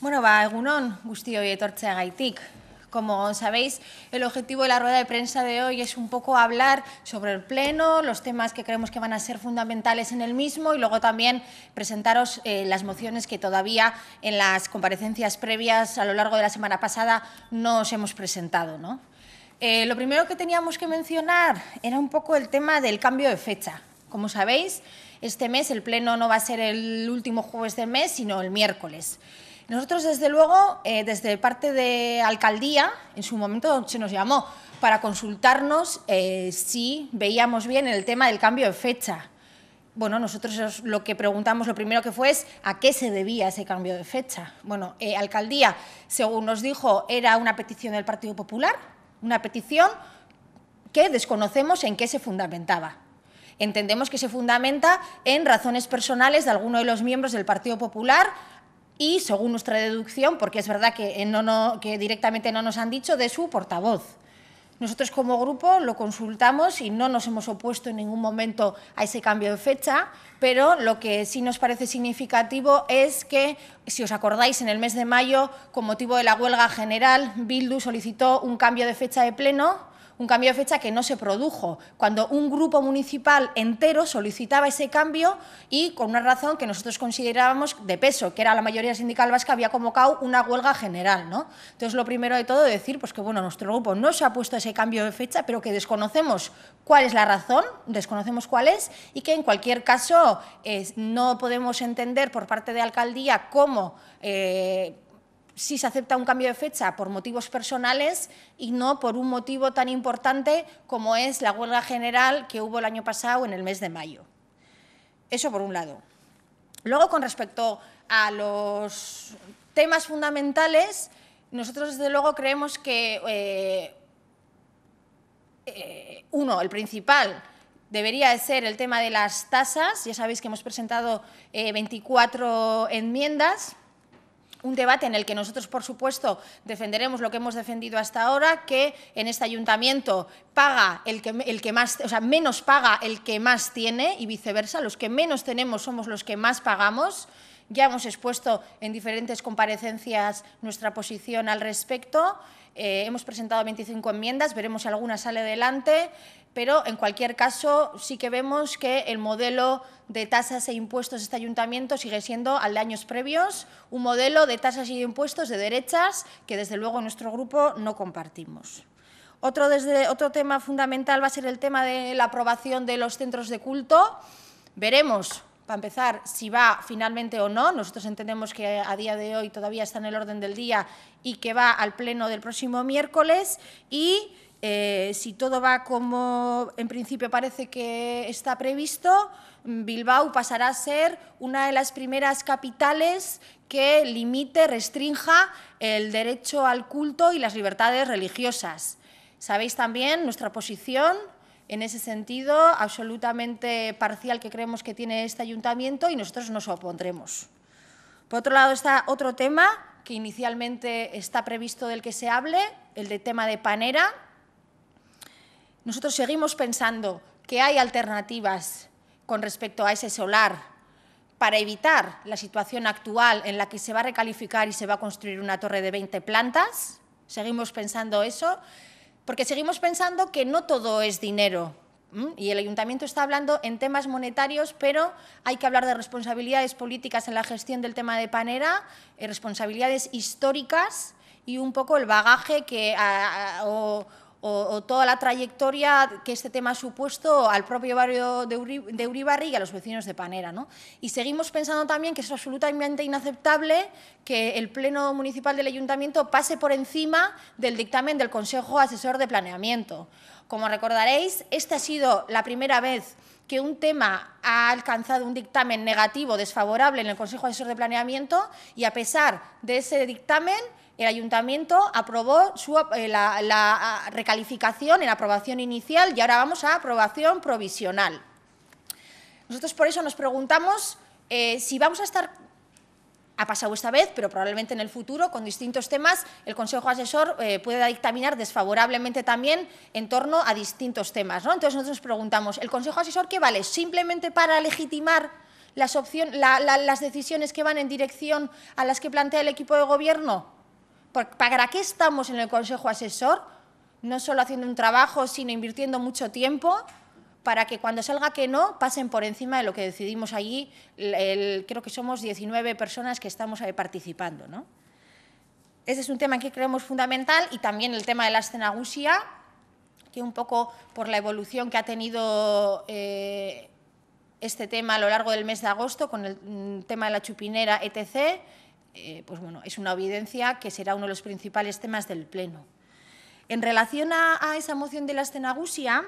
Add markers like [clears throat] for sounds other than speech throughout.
Bueno, va Gustio egunon guztioi Gaitic. Como sabéis, el objetivo de la rueda de prensa de hoy es un poco hablar sobre el Pleno, los temas que creemos que van a ser fundamentales en el mismo y luego también presentaros eh, las mociones que todavía en las comparecencias previas a lo largo de la semana pasada no os hemos presentado. ¿no? Eh, lo primero que teníamos que mencionar era un poco el tema del cambio de fecha. Como sabéis, este mes el Pleno no va a ser el último jueves del mes, sino el miércoles. Nosotros, desde luego, eh, desde parte de alcaldía, en su momento se nos llamó para consultarnos eh, si veíamos bien el tema del cambio de fecha. Bueno, nosotros lo que preguntamos, lo primero que fue es a qué se debía ese cambio de fecha. Bueno, eh, alcaldía, según nos dijo, era una petición del Partido Popular, una petición que desconocemos en qué se fundamentaba. Entendemos que se fundamenta en razones personales de alguno de los miembros del Partido Popular y según nuestra deducción, porque es verdad eh, que, directamente no nos han dicho, de su portavoz. Nosotros como grupo lo consultamos y no nos hemos opuesto en ningún momento a ese cambio de fecha, pero lo que sí nos parece significativo es que, si os acordáis, en el mes de mayo, con motivo de la huelga general, Bildu solicitó un cambio de fecha de pleno un cambio de fecha que no se produjo, cuando un grupo municipal entero solicitaba ese cambio y con una razón que nosotros considerábamos de peso, que era la mayoría sindical vasca había convocado una huelga general. ¿no? Entonces, lo primero de todo decir pues que bueno, nuestro grupo no se ha puesto ese cambio de fecha, pero que desconocemos cuál es la razón, desconocemos cuál es, y que en cualquier caso eh, no podemos entender por parte de alcaldía cómo... Eh, si se acepta un cambio de fecha por motivos personales y no por un motivo tan importante como es la huelga general que hubo el año pasado en el mes de mayo. Eso por un lado. Luego, con respecto a los temas fundamentales, nosotros desde luego creemos que, eh, eh, uno, el principal debería ser el tema de las tasas. Ya sabéis que hemos presentado 24 eh, enmiendas un debate en el que nosotros, por supuesto, defenderemos lo que hemos defendido hasta ahora, que en este ayuntamiento paga el que, más, menos paga el que más tiene y viceversa, los que menos tenemos somos los que más pagamos. Ya hemos expuesto en diferentes comparecencias nuestra posición al respecto. Eh, hemos presentado 25 enmiendas, veremos si alguna sale adelante, pero en cualquier caso sí que vemos que el modelo de tasas e impuestos de este ayuntamiento sigue siendo al de años previos, un modelo de tasas y impuestos de derechas que desde luego nuestro grupo no compartimos. Otro, otro tema fundamental va a ser el tema de la aprobación de los centros de culto. Veremos para empezar, si va finalmente o no. Nosotros entendemos que a día de hoy todavía está en el orden del día y que va al pleno del próximo miércoles y eh, si todo va como en principio parece que está previsto, mm, Bilbao pasará a ser una de las primeras capitales que limite, restrinja el derecho al culto y las libertades religiosas. Sabéis también nuestra posición en ese sentido absolutamente parcial que creemos que tiene este ayuntamiento y nosotros nos opondremos. Por otro lado está otro tema que inicialmente está previsto del que se hable, el de tema de Panera. Nosotros seguimos pensando que hay alternativas con respecto a ese solar para evitar la situación actual en la que se va a recalificar y se va a construir una torre de 20 plantas. Seguimos pensando eso porque seguimos pensando que no todo es dinero. Y el ayuntamiento está hablando en temas monetarios, pero hay que hablar de responsabilidades políticas en la gestión del tema de Panera, eh, responsabilidades históricas y un poco el bagaje que, o, toda la trayectoria que este tema ha supuesto al propio barrio de, Uribarri y a los vecinos de Panera. ¿no? Y seguimos pensando también que es absolutamente inaceptable que el Pleno Municipal del Ayuntamiento pase por encima del dictamen del Consejo Asesor de Planeamiento. Como recordaréis, esta ha sido la primera vez que un tema ha alcanzado un dictamen negativo, desfavorable en el Consejo Asesor de Planeamiento y a pesar de ese dictamen el Ayuntamiento aprobó eh, la, ah, recalificación en aprobación inicial y ahora vamos a aprobación provisional. Nosotros por eso nos preguntamos eh, si vamos a estar, ha pasado esta vez, pero probablemente en el futuro, con distintos temas, el Consejo Asesor eh, puede dictaminar desfavorablemente también en torno a distintos temas. ¿no? Entonces nosotros nos preguntamos, ¿el Consejo Asesor qué vale? ¿Simplemente para legitimar las decisiones que van en dirección a las que plantea el equipo de gobierno? ¿Para qué estamos en el Consejo Asesor? No solo haciendo un trabajo, sino invirtiendo mucho tiempo para que cuando salga que no, pasen por encima de lo que decidimos allí. creo que somos 19 personas que estamos ahí participando. ¿no? Ese es un tema que creemos fundamental y también el tema de la escenagusia, que un poco por la evolución que ha tenido eh, este tema a lo largo del mes de agosto con el mm, tema de la chupinera, etc., eh, pues bueno, es una evidencia que será uno de los principales temas del Pleno. En relación a, esa moción de la estenagusia,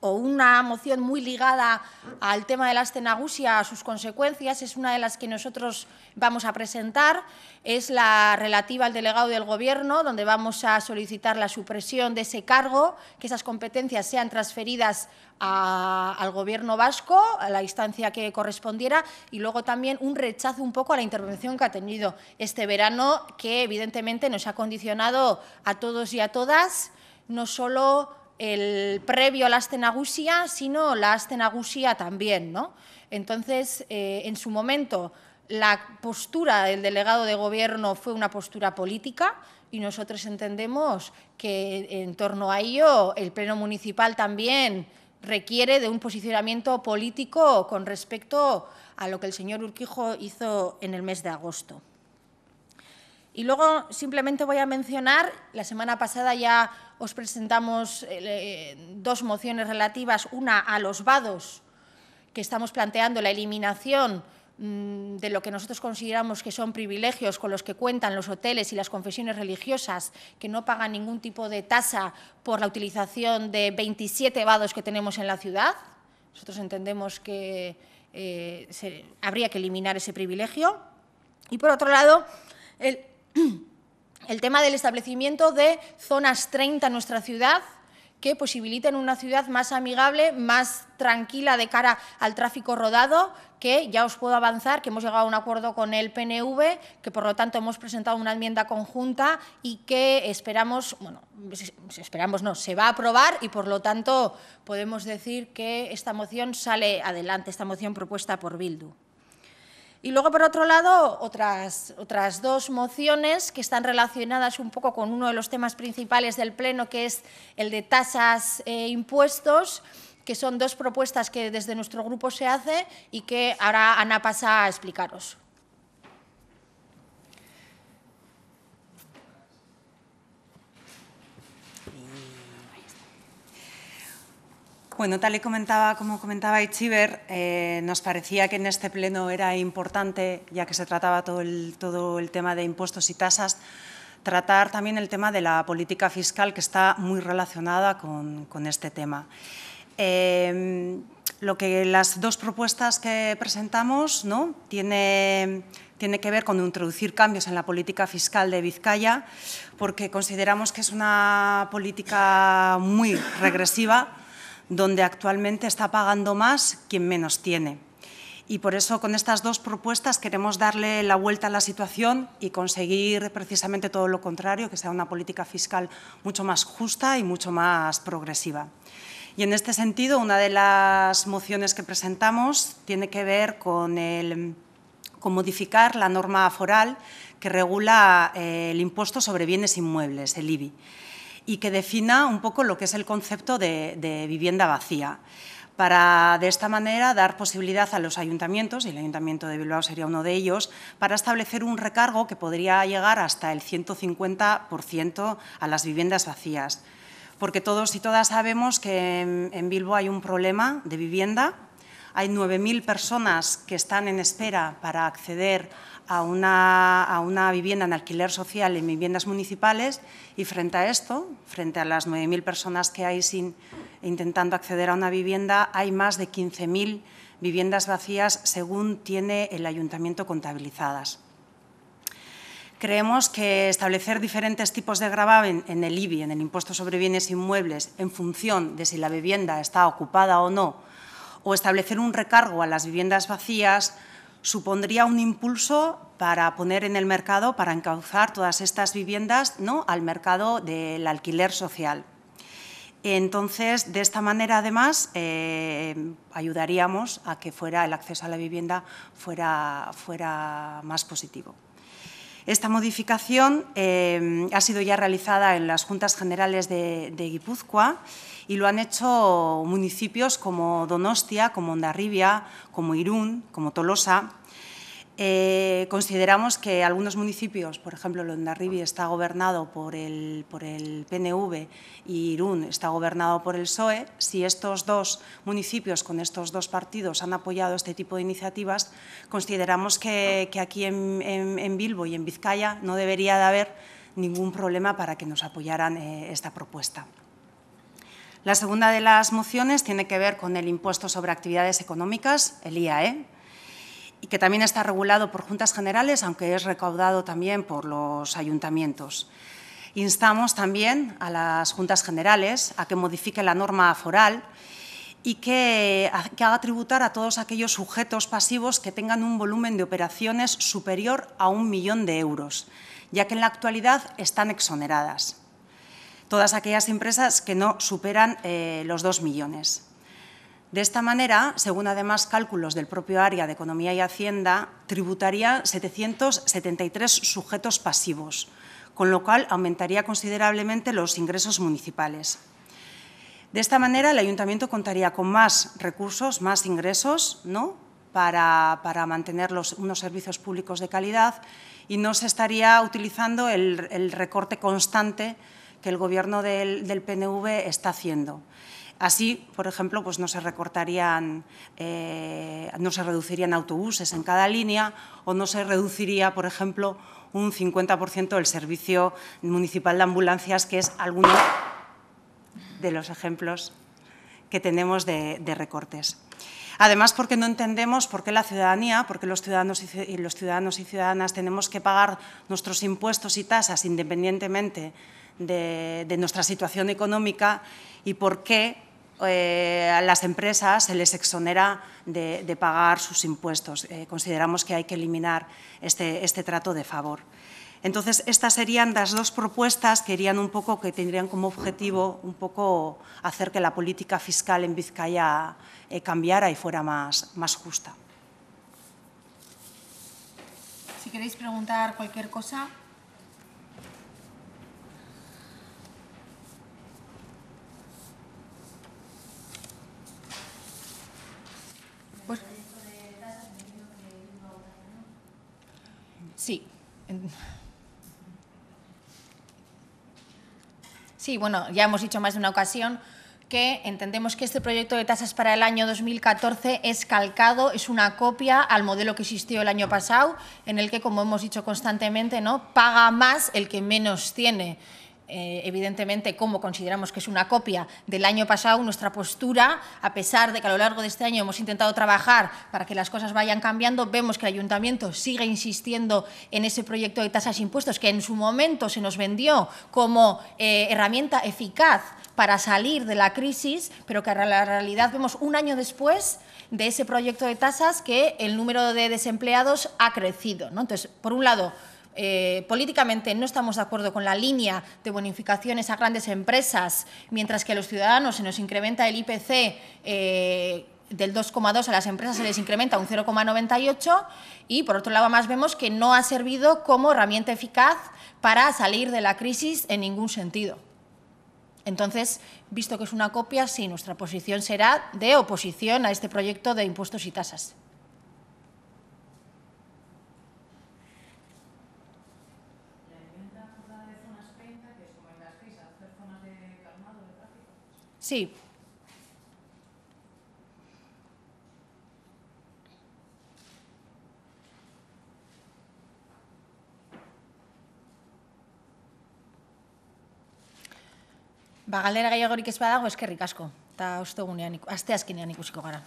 o una moción muy ligada al tema de la astenagusia, a sus consecuencias, es una de las que nosotros vamos a presentar, es la relativa al delegado del Gobierno, donde vamos a solicitar la supresión de ese cargo, que esas competencias sean transferidas al Gobierno vasco, a la instancia que correspondiera, y luego también un rechazo un poco a la intervención que ha tenido este verano, que evidentemente nos ha condicionado a todos y a todas, no solo el previo a la astenagusia, sino la astenagusia también, ¿no? Entonces, eh, en su momento, la postura del delegado de gobierno fue una postura política y nosotros entendemos que en torno a ello el Pleno Municipal también requiere de un posicionamiento político con respecto a lo que el señor Urquijo hizo en el mes de agosto. Y luego simplemente voy a mencionar, la semana pasada ya os presentamos eh, dos mociones relativas, una a los vados, que estamos planteando la eliminación mm, de lo que nosotros consideramos que son privilegios con los que cuentan los hoteles y las confesiones religiosas, que no pagan ningún tipo de tasa por la utilización de 27 vados que tenemos en la ciudad. Nosotros entendemos que eh, habría que eliminar ese privilegio. Y por otro lado, el, [clears throat] el tema del establecimiento de zonas 30 en nuestra ciudad, que posibiliten una ciudad más amigable, más tranquila de cara al tráfico rodado, que ya os puedo avanzar que hemos llegado a un acuerdo con el PNV, que por lo tanto hemos presentado una enmienda conjunta y que esperamos, bueno, esperamos no, se va a aprobar y por lo tanto podemos decir que esta moción sale adelante, esta moción propuesta por Bildu. Y luego, por otro lado, otras, otras dos mociones que están relacionadas un poco con uno de los temas principales del Pleno, que es el de tasas e impuestos, que son dos propuestas que desde nuestro grupo se hace y que ahora Ana pasa a explicaros. Bueno, tal y comentaba, como comentaba Ichiber, eh, nos parecía que en este pleno era importante, ya que se trataba todo el, todo el tema de impuestos y tasas, tratar también el tema de la política fiscal, que está muy relacionada con, este tema. Em, lo que las dos propuestas que presentamos ¿no? tiene, tiene que ver con introducir cambios en la política fiscal de Vizcaya, porque consideramos que es una política muy regresiva donde actualmente está pagando más quien menos tiene. Y por eso con estas dos propuestas queremos darle la vuelta a la situación y conseguir precisamente todo lo contrario, que sea una política fiscal mucho más justa y mucho más progresiva. Y en este sentido, una de las mociones que presentamos tiene que ver con, modificar la norma foral que regula eh, el impuesto sobre bienes inmuebles, el IBI y que defina un poco lo que es el concepto de, vivienda vacía para de esta manera dar posibilidad a los ayuntamientos, y el Ayuntamiento de Bilbao sería uno de ellos, para establecer un recargo que podría llegar hasta el 150% a las viviendas vacías. Porque todos y todas sabemos que en Bilbao hay un problema de vivienda hay 9.000 personas que están en espera para acceder a una, vivienda en alquiler social en viviendas municipales y frente a esto, frente a las 9.000 personas que hay intentando acceder a una vivienda, hay más de 15.000 viviendas vacías según tiene el ayuntamiento contabilizadas. Creemos que establecer diferentes tipos de gravamen en el IBI, en el impuesto sobre bienes inmuebles, en función de si la vivienda está ocupada o no o establecer un recargo a las viviendas vacías supondría un impulso para poner en el mercado, para encauzar todas estas viviendas ¿no? al mercado del alquiler social. Entonces, de esta manera, además, eh, ayudaríamos a que fuera el acceso a la vivienda fuera, más positivo. Esta modificación eh, ha sido ya realizada en las Juntas Generales de Guipúzcoa y lo han hecho municipios como Donostia, como Ondarribia, como Irún, como Tolosa. Eh, consideramos que algunos municipios, por ejemplo, Ondarribia está gobernado por el, por el PNV y Irún está gobernado por el PSOE. Si estos dos municipios con estos dos partidos han apoyado este tipo de iniciativas, consideramos que, que aquí en, en, Bilbo y en Vizcaya no debería de haber ningún problema para que nos apoyaran eh, esta propuesta. La segunda de las mociones tiene que ver con el impuesto sobre actividades económicas, el IAE, y que también está regulado por juntas generales, aunque es recaudado también por los ayuntamientos. Instamos también a las juntas generales a que modifique la norma foral y que, que, haga tributar a todos aquellos sujetos pasivos que tengan un volumen de operaciones superior a un millón de euros, ya que en la actualidad están exoneradas todas aquellas empresas que no superan eh, los 2 millones. De esta manera, según además cálculos del propio área de Economía y Hacienda, tributaría 773 sujetos pasivos, con lo cual aumentaría considerablemente los ingresos municipales. De esta manera, el ayuntamiento contaría con más recursos, más ingresos, ¿no? para, para, mantener unos servicios públicos de calidad y no se estaría utilizando el, el recorte constante que el gobierno del, PNV está haciendo. Así, por ejemplo, pues no se recortarían, eh, no se reducirían autobuses en cada línea o no se reduciría, por ejemplo, un 50% del servicio municipal de ambulancias, que es alguno de los ejemplos que tenemos de, recortes. Además, porque no entendemos por qué la ciudadanía, por qué los ciudadanos, y, los ciudadanos y ciudadanas tenemos que pagar nuestros impuestos y tasas independientemente de, nuestra situación económica y por qué eh, a las empresas se les exonera de, pagar sus impuestos. Eh, consideramos que hay que eliminar este, este, trato de favor. Entonces, estas serían las dos propuestas que un poco, que tendrían como objetivo un poco hacer que la política fiscal en Vizcaya eh, cambiara y fuera más, más justa. Si queréis preguntar cualquier cosa, Sí. Sí, bueno, ya hemos dicho más de una ocasión que entendemos que este proyecto de tasas para el año 2014 es calcado, es una copia al modelo que existió el año pasado, en el que, como hemos dicho constantemente, ¿no? paga más el que menos tiene. Eh, evidentemente, como consideramos que es una copia del año pasado, nuestra postura, a pesar de que a lo largo de este año hemos intentado trabajar para que las cosas vayan cambiando, vemos que el ayuntamiento sigue insistiendo en ese proyecto de tasas e impuestos que en su momento se nos vendió como eh, herramienta eficaz para salir de la crisis, pero que en la realidad vemos un año después de ese proyecto de tasas que el número de desempleados ha crecido. Entonces, por un lado, eh, políticamente no estamos de acuerdo con la línea de bonificaciones a grandes empresas, mientras que a los ciudadanos se nos incrementa el IPC. Eh, del 2,2 a las empresas se les incrementa un 0,98 y por otro lado más vemos que no ha servido como herramienta eficaz para salir de la crisis en ningún sentido. Entonces, visto que es una copia, sí, nuestra posición será de oposición a este proyecto de impuestos y tasas. Sí. Ba, galdera gaiagorik ez badago, eskerrik asko. Eta, uste gunean, azte askinean ikusiko gara.